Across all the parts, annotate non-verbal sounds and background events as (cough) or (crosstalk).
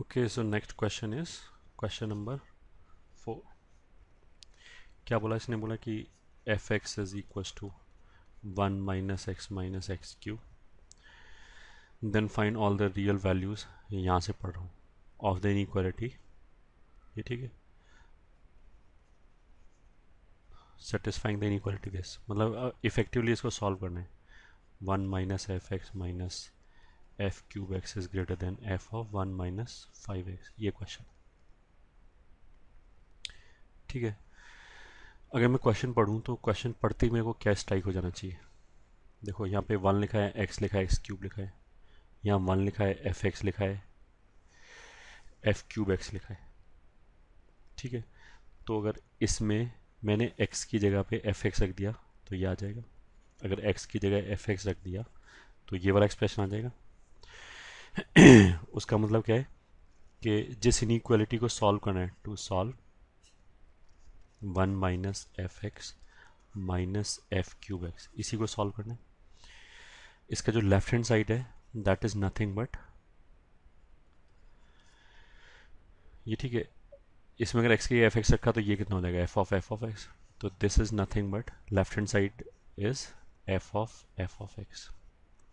okay so next question is question number four क्या बोला इसने बोला कि F x is equals to one minus x minus x cube then find all the real values यहाँ से पढ़ रहा हूँ ऑफ द इनक्वालिटी ये ठीक है सेटिस्फाइंग द इनक्वालिटी दिस मतलब इफेक्टिवली इसको सॉल्व करना है one minus F x minus F cube x is greater than F of one minus five x ये क्वेश्चन ठीक है अगर मैं क्वेश्चन पढ़ूँ तो क्वेश्चन पढ़ते ही मेरे को क्या स्ट्राइक हो जाना चाहिए देखो यहाँ पे वन लिखा है एक्स लिखा है एक्स क्यूब लिखा है यहाँ वन लिखा है एफ एक्स लिखा है एफ क्यूब एक्स लिखा है ठीक है तो अगर इसमें मैंने एक्स की जगह पे एफ एक्स रख दिया तो ये आ जाएगा अगर एक्स की जगह एफ एक्स रख दिया तो ये वाला एक्सप्रेशन आ जाएगा (clears throat) उसका मतलब क्या है कि जिस इनिक्वालिटी को सॉल्व करना है to solve one minus F x minus F cube x इसी को सॉल्व करना है इसका जो लेफ्ट हैंड साइड है दैट इज़ नथिंग बट ये ठीक है इसमें अगर एक्स के एफ एक्स रखा तो ये कितना हो जाएगा F of F of x तो this is nothing but left hand side is F of F of x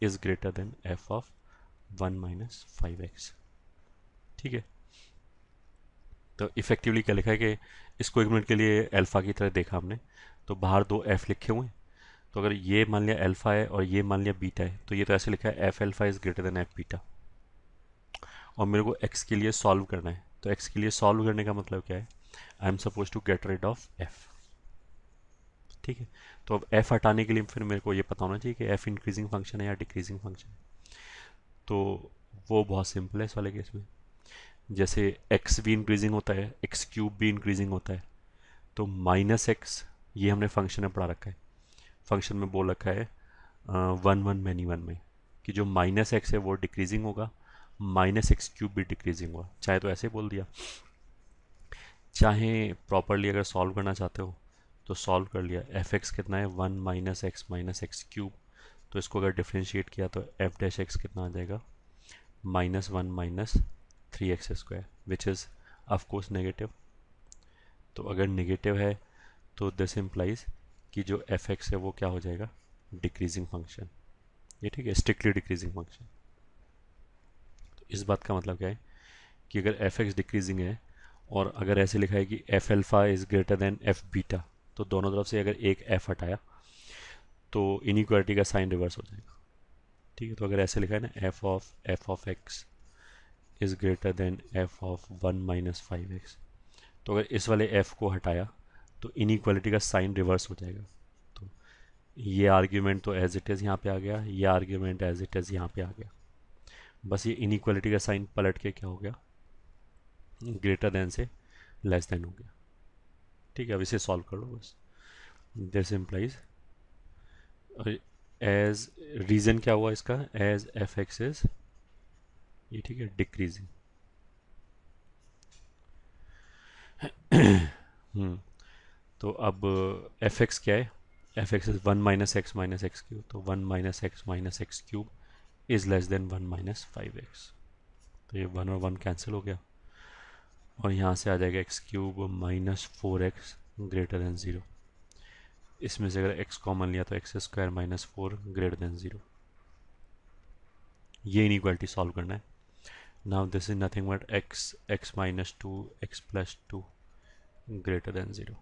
is greater than F of one minus five x ठीक है तो इफेक्टिवली क्या लिखा है कि इसको एक मिनट के लिए अल्फ़ा की तरह देखा हमने तो बाहर दो एफ लिखे हुए हैं तो अगर ये मान लिया अल्फ़ा है और ये मान लिया बीटा है तो ये तो ऐसे लिखा है F alpha is greater than F beta और मेरे को एक्स के लिए सॉल्व करना है तो एक्स के लिए सॉल्व करने का मतलब क्या है I am suppose to get rid of F ठीक है तो अब एफ हटाने के लिए फिर मेरे को ये पता होना चाहिए कि एफ इंक्रीजिंग फंक्शन है या डिक्रीजिंग फंक्शन है तो वो बहुत सिंपल है इस वाले केस में जैसे एक्स भी इंक्रीजिंग होता है एक्स क्यूब भी इंक्रीजिंग होता है तो माइनस एक्स ये हमने फंक्शन में पढ़ा रखा है फंक्शन में बोल रखा है वन वन मैनी वन में कि जो माइनस एक्स है वो डिक्रीजिंग होगा माइनस एक्स क्यूब भी डिक्रीजिंग होगा चाहे तो ऐसे बोल दिया चाहे प्रॉपरली अगर सॉल्व करना चाहते हो तो सॉल्व कर लिया एफ एक्स कितना है one minus x minus x cube तो इसको अगर डिफ्रेंशिएट किया तो एफ डैश एक्स कितना आ जाएगा minus one minus three x square which is of course negative तो अगर नेगेटिव है तो दिस इम्प्लाइज कि जो एफ एक्स है वो क्या हो जाएगा डिक्रीजिंग फंक्शन ये ठीक है स्ट्रिक्टली डिक्रीजिंग फंक्शन तो इस बात का मतलब क्या है कि अगर एफ एक्स डिक्रीजिंग है और अगर ऐसे लिखा है कि f alpha is greater than F beta तो दोनों तरफ से अगर एक एफ हटाया तो इनिक्वालिटी का साइन रिवर्स हो जाएगा ठीक है तो अगर ऐसे लिखा है ना f of F of x is greater than F of one minus five x तो अगर इस वाले एफ को हटाया तो इनिक्वालिटी का साइन रिवर्स हो जाएगा तो ये आर्ग्यूमेंट तो एज इट इज़ यहाँ पे आ गया ये आर्ग्यूमेंट एज इट इज़ यहाँ पे आ गया बस ये इनिक्वालिटी का साइन पलट के क्या हो गया ग्रेटर देन से लेस देन हो गया ठीक है अब इसे सॉल्व कर लो बस दिस इम्प्लाइज़ एज रीज़न क्या हुआ इसका एज एफ एक्सेस ये ठीक है डिक्रीजिंग (coughs) हम्म, तो अब एफ एक्स क्या है f x is one minus x minus x cube तो one minus x minus x cube is less than one minus five x तो ये वन और वन कैंसिल हो गया और यहाँ से आ जाएगा x cube minus four x greater than zero इसमें से अगर एक्स कॉमन लिया तो x square minus four greater than zero ये इन इक्वालिटी सॉल्व करना है now this is nothing but x x minus two x plus two greater than zero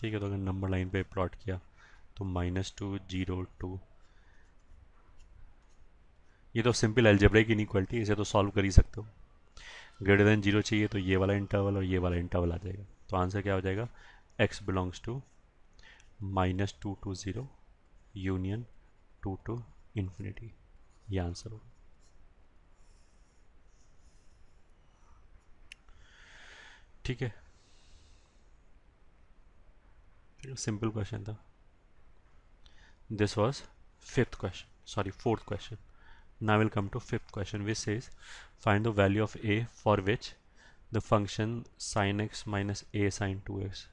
ठीक है तो अगर नंबर लाइन पे प्लॉट किया तो माइनस टू जीरो टू ये तो सिंपल एल्जेब्रिक इनक्वालिटी इसे तो सॉल्व कर ही सकते हो ग्रेटर देन जीरो चाहिए तो ये वाला इंटरवल और ये वाला इंटरवल आ जाएगा तो आंसर क्या हो जाएगा x belongs to minus two to zero union two to infinity ये आंसर होगा ठीक है सिंपल क्वेश्चन था this was fifth question sorry fourth question now will come to fifth question which is find the value of a for which the function sine x minus a sine two x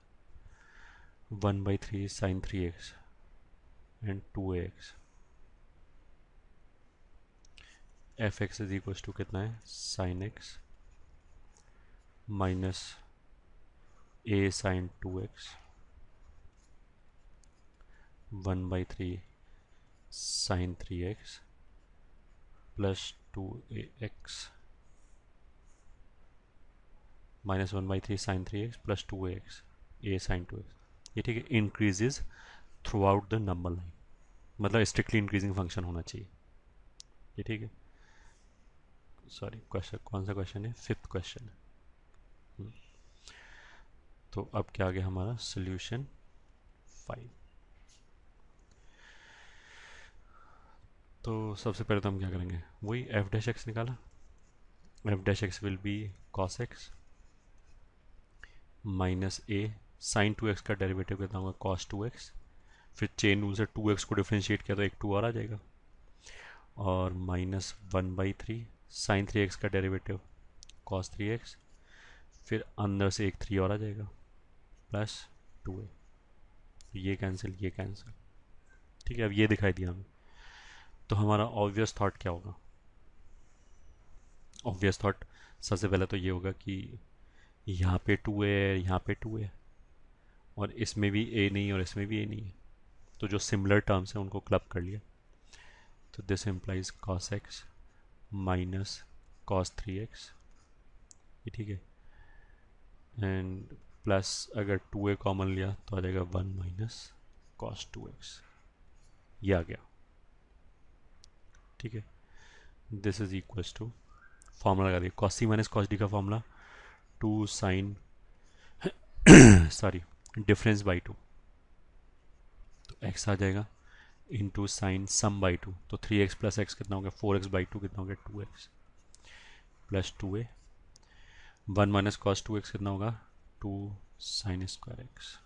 one by three sine three x and two x f x is equal to कितना है sign x minus a sine two x one by three sine three x plus two a x minus one by three sine three x plus two x a sine two x ये ठीक है increases throughout the number line मतलब strictly increasing function होना चाहिए ये ठीक है sorry question कौन सा क्वेश्चन है फिफ्थ क्वेश्चन है तो अब क्या आ गया हमारा सोल्यूशन फाइव तो सबसे पहले तो हम क्या करेंगे वही एफ डैश एक्स निकाला f dash x will be cos x minus a sine two x का डेरिवेटिव कर दूँगा कॉस टू एक्स फिर चेन रूल से टू एक्स को डिफ्रेंशिएट किया तो एक टू और आ जाएगा और minus one by three sine three x का डेरिवेटिव कॉस थ्री एक्स फिर अंदर से एक थ्री और आ जाएगा प्लस टू ए तो ये कैंसिल ये कैंसिल ठीक है अब ये दिखाई दिया हमें तो हमारा ऑब्वियस थॉट क्या होगा ऑब्वियस थॉट सबसे पहले तो ये होगा कि यहाँ पे टू है यहाँ पे टू है और इसमें भी ए नहीं और इसमें भी ए नहीं है तो जो सिमिलर टर्म्स हैं उनको क्लब कर लिया तो this implies cos x minus cos three x ये ठीक है एंड प्लस अगर टू ए कॉमन लिया तो आ जाएगा one minus cos two x ये आ गया ठीक है this is equals to formula लगा दिया cos C minus cos D का formula two sine sorry difference by two तो एक्स आ जाएगा into sine sum by two तो थ्री एक्स प्लस एक्स कितना हो गया फोर एक्स बाई टू कितना हो गया two x plus two a one minus cos two x कितना होगा टू साइन स्क्वायर एक्स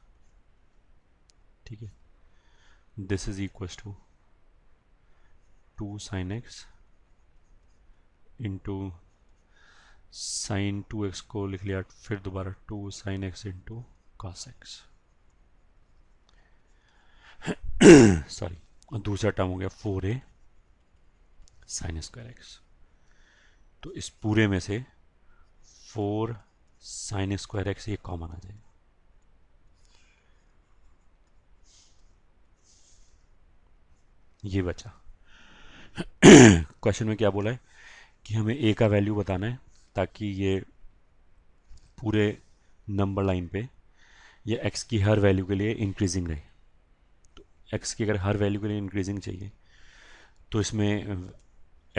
ठीक है this is equal to two sine x into sine two x को लिख लिया फिर दोबारा two sine x into x sorry (coughs) और दूसरा टर्म हो गया four a sine square x तो इस पूरे में से फोर साइन स्क्वायर एक्स ये कॉमन आ जाएगा ये बचा क्वेश्चन (coughs) में क्या बोला है कि हमें ए का वैल्यू बताना है ताकि ये पूरे नंबर लाइन पे ये x की हर वैल्यू के लिए इंक्रीजिंग है तो x की अगर हर वैल्यू के लिए इंक्रीजिंग चाहिए तो इसमें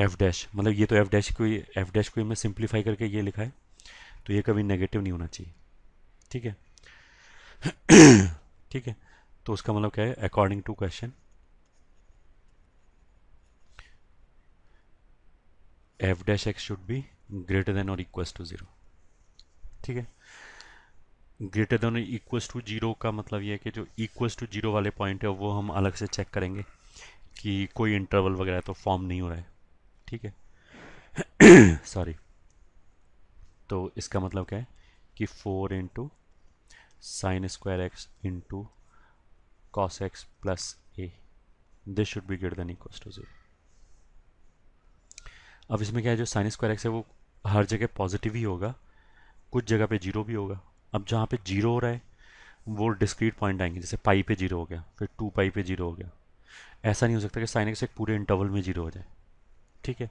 f डैश मतलब ये तो f डैश को f डैश को मैं सिंप्लीफाई करके ये लिखा है तो ये कभी नेगेटिव नहीं होना चाहिए ठीक है (clears throat) ठीक है तो उसका मतलब क्या है according to question f dash x should be greater than और इक्वल टू ज़ीरो ठीक है greater than equals to zero का मतलब ये है कि जो इक्वस टू जीरो वाले पॉइंट है वो हम अलग से चेक करेंगे कि कोई इंटरवल वगैरह तो फॉर्म नहीं हो रहा है ठीक है सॉरी (coughs) तो इसका मतलब क्या है कि four into sine square x into cos x plus a this should be greater than equals to zero अब इसमें क्या है जो साइन स्क्वायर एक्स है वो हर जगह पॉजिटिव ही होगा कुछ जगह पे जीरो भी होगा अब जहाँ पे जीरो हो रहा है वो डिस्क्रीट पॉइंट आएंगे जैसे पाई पे जीरो हो गया फिर टू पाई पे जीरो हो गया ऐसा नहीं हो सकता कि साइन एक्स एक पूरे इंटरवल में जीरो हो जाए ठीक है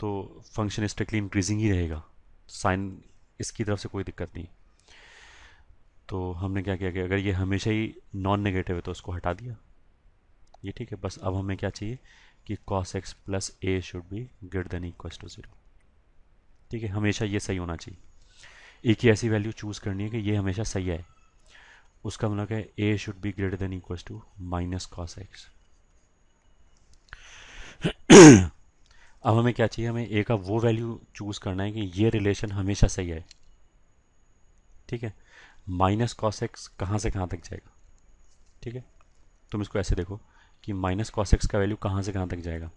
तो फंक्शन स्ट्रिक्टली इंक्रीजिंग ही रहेगा साइन इसकी तरफ से कोई दिक्कत नहीं तो हमने क्या किया कि अगर ये हमेशा ही नॉन नेगेटिव है तो उसको हटा दिया ये ठीक है बस अब हमें क्या चाहिए कि cos x plus a should be greater than equal to zero ठीक है हमेशा ये सही होना चाहिए एक ही ऐसी वैल्यू चूज़ करनी है कि ये हमेशा सही है उसका मतलब क्या a should be greater than equal to minus cos x अब हमें क्या चाहिए हमें ए का वो वैल्यू चूज़ करना है कि ये रिलेशन हमेशा सही है ठीक है माइनस कॉस एक्स कहाँ से कहाँ तक जाएगा ठीक है तुम इसको ऐसे देखो कि माइनस कॉस एक्स का वैल्यू कहाँ से कहाँ तक जाएगा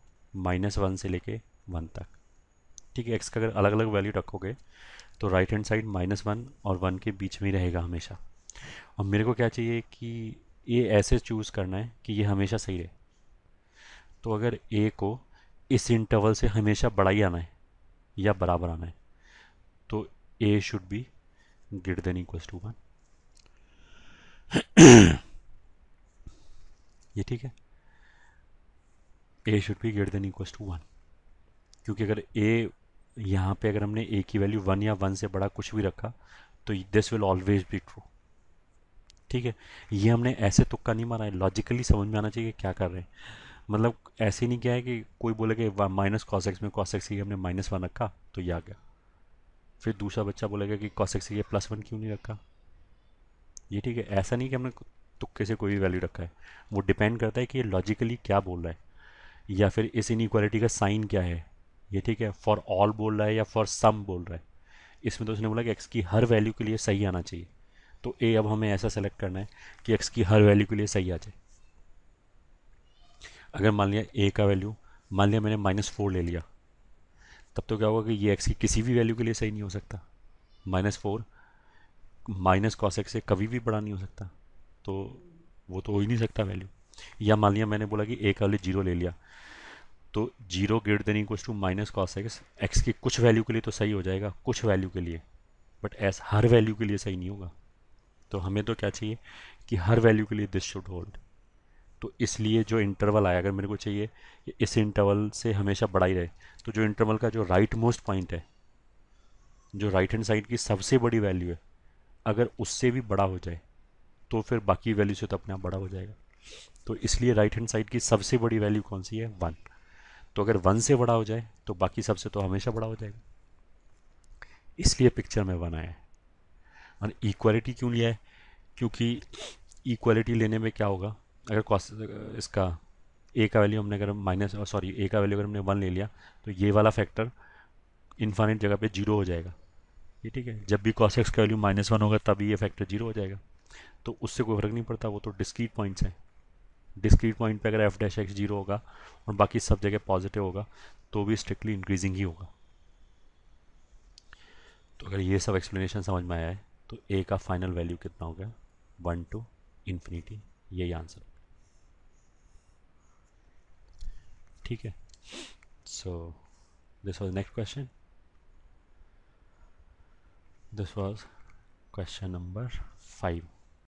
माइनस वन से लेके वन तक ठीक है एक्स का अगर अलग अलग वैल्यू रखोगे तो right hand side minus one और वन के बीच में ही रहेगा हमेशा और मेरे को क्या चाहिए कि ए ऐसे चूज़ करना है कि ये हमेशा सही रहे तो अगर ए को इस इंटरवल से हमेशा बड़ा ही आना है या बराबर आना है तो a should be greater than equal to one ये ठीक है a should be greater than equal to one क्योंकि अगर ए यहाँ पे अगर हमने ए की वैल्यू वन या वन से बड़ा कुछ भी रखा तो this will always be true ठीक है ये हमने ऐसे तुक्का नहीं मारा है लॉजिकली समझ में आना चाहिए क्या कर रहे हैं मतलब ऐसे नहीं किया है कि कोई बोले कि माइनस कॉस एक्स में कॉस एक्स की हमने माइनस वन रखा तो ये आ गया फिर दूसरा बच्चा बोलेगा कि कॉस एक्स की प्लस वन क्यों नहीं रखा ये ठीक है ऐसा नहीं कि हमने तुक्के से कोई भी वैल्यू रखा है वो डिपेंड करता है कि ये लॉजिकली क्या बोल रहा है या फिर इस इनक्वालिटी का साइन क्या है ये ठीक है फॉर ऑल बोल रहा है या फॉर सम बोल रहा है इसमें तो उसने बोला कि एक्स की हर वैल्यू के लिए सही आना चाहिए तो ए अब हमें ऐसा सेलेक्ट करना है कि एक्स की हर वैल्यू के लिए सही आ जाए अगर मान लिया ए का वैल्यू मान लिया मैंने माइनस फोर ले लिया तब तो क्या होगा कि ये एक्स की किसी भी वैल्यू के लिए सही नहीं हो सकता minus four minus cos x से कभी भी बड़ा नहीं हो सकता तो वो तो हो ही नहीं सकता वैल्यू या मान लिया मैंने बोला कि ए का वैल्यू जीरो ले लिया तो zero greater than equals to minus cos x x की कुछ वैल्यू के लिए तो सही हो जाएगा कुछ वैल्यू के लिए बट एस हर वैल्यू के लिए सही नहीं होगा तो हमें तो क्या चाहिए कि हर वैल्यू के लिए दिस शुड होल्ड तो इसलिए जो इंटरवल आया अगर मेरे को चाहिए इस इंटरवल से हमेशा बड़ा ही रहे तो जो इंटरवल का जो राइट मोस्ट पॉइंट है जो राइट हैंड साइड की सबसे बड़ी वैल्यू है अगर उससे भी बड़ा हो जाए तो फिर बाकी वैल्यू से तो अपने आप बड़ा हो जाएगा तो इसलिए राइट हैंड साइड की सबसे बड़ी वैल्यू कौन सी है वन तो अगर वन से बड़ा हो जाए तो बाकी सबसे तो हमेशा बड़ा हो जाएगा इसलिए पिक्चर में वन आया है और इक्वालिटी क्यों लिया है क्योंकि इक्वालिटी लेने में क्या होगा अगर कॉस इसका ए का वैल्यू हमने अगर माइनस सॉरी ए का वैल्यू अगर हमने वन ले लिया तो ये वाला फैक्टर इन्फाइनेट जगह पे जीरो हो जाएगा ये ठीक है जब भी कॉस एक्स का वैल्यू माइनस वन होगा तभी ये फैक्टर जीरो हो जाएगा तो उससे कोई फर्क नहीं पड़ता वो तो डिस्क्रीट पॉइंट्स हैं डिस्क्रीट पॉइंट पे अगर एफ डैश एक्स जीरो होगा और बाकी सब जगह पॉजिटिव होगा तो भी स्ट्रिक्टली इंक्रीजिंग ही होगा तो अगर ये सब एक्सप्लेनेशन समझ में आया है तो ए का फाइनल वैल्यू कितना हो गया वन टू इन्फिनिटी यही आंसर ठीक है so this was next question this was question number five